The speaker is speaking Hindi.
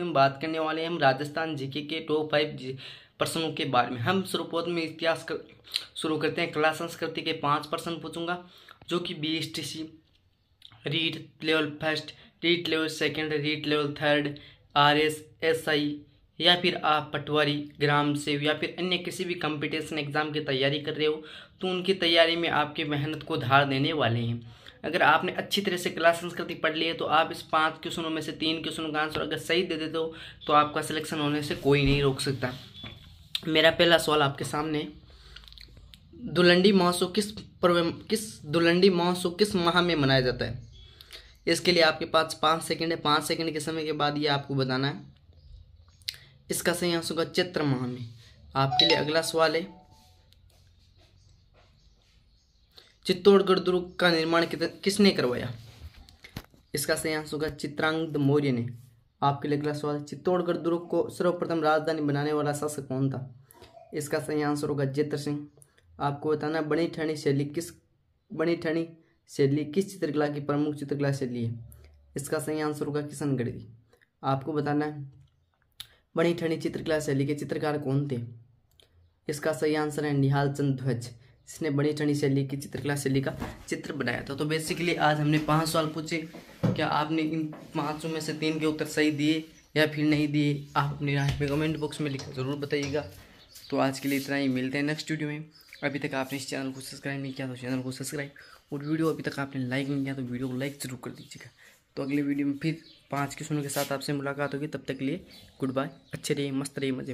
में बात करने वाले हैं हम राजस्थान जीके के टॉप फाइव प्रश्नों के बारे में हम स्वरूपोध में इतिहास कर, शुरू करते हैं कला संस्कृति के पांच प्रश्न पूछूंगा जो कि B S T C REET level first REET level second REET level third R S S I या फिर आप पटवारी ग्राम सेव या फिर अन्य किसी भी कंपटीशन एग्जाम की तैयारी कर रहे हो तो उनकी तैयारी में आपकी मेहनत को धार देने वाले हैं अगर आपने अच्छी तरह से क्लास संस्कृति पढ़ ली है तो आप इस पांच क्वेश्चनों में से तीन क्वेश्चनों का आंसर अगर सही दे देते हो तो आपका सिलेक्शन होने से कोई नहीं रोक सकता मेरा पहला सवाल आपके सामने दुलंडी महोत्सव किस पर्व किस दुलंडी महोत्सव किस माह में मनाया जाता है इसके लिए आपके पास पाँच सेकेंड है पाँच सेकेंड के समय के बाद ये आपको बताना है इसका सही आंसर होगा चैत्र माह में आपके लिए अगला सवाल है चित्तौड़गढ़ दुर्ग का निर्माण किसने करवाया इसका सही आंसर होगा चित्रांगद मौर्य ने आपके लिए अगला सवाल चित्तौड़गढ़ दुर्ग को सर्वप्रथम राजधानी बनाने वाला शासक कौन था इसका सही आंसर होगा जेतर सिंह आपको बताना बनी ठणी शैली किस बनी ठणी शैली किस चित्रकला की प्रमुख चित्रकला शैली है इसका सही आंसर होगा किशनगढ़ की आपको बताना है बनी ठणी चित्रकला शैली के चित्रकार कौन थे इसका सही आंसर है निहाल चंद ध्वज इसने बड़ी चढ़ी शैली की चित्रकला शैली का चित्र बनाया था तो बेसिकली आज हमने पाँच सवाल पूछे क्या आपने इन पाँचों में से तीन के उत्तर सही दिए या फिर नहीं दिए आप अपने राय में कमेंट बॉक्स में लिखकर ज़रूर बताइएगा तो आज के लिए इतना ही मिलते हैं नेक्स्ट वीडियो में अभी तक आपने इस चैनल को सब्सक्राइब नहीं किया तो चैनल को सब्सक्राइब और वीडियो अभी तक आपने लाइक नहीं किया तो वीडियो को लाइक ज़रूर कर दीजिएगा तो अगले वीडियो में फिर पाँच किस्मों के साथ आपसे मुलाकात होगी तब तक के लिए गुड बाय अच्छे रहिए मस्त रहिए मजे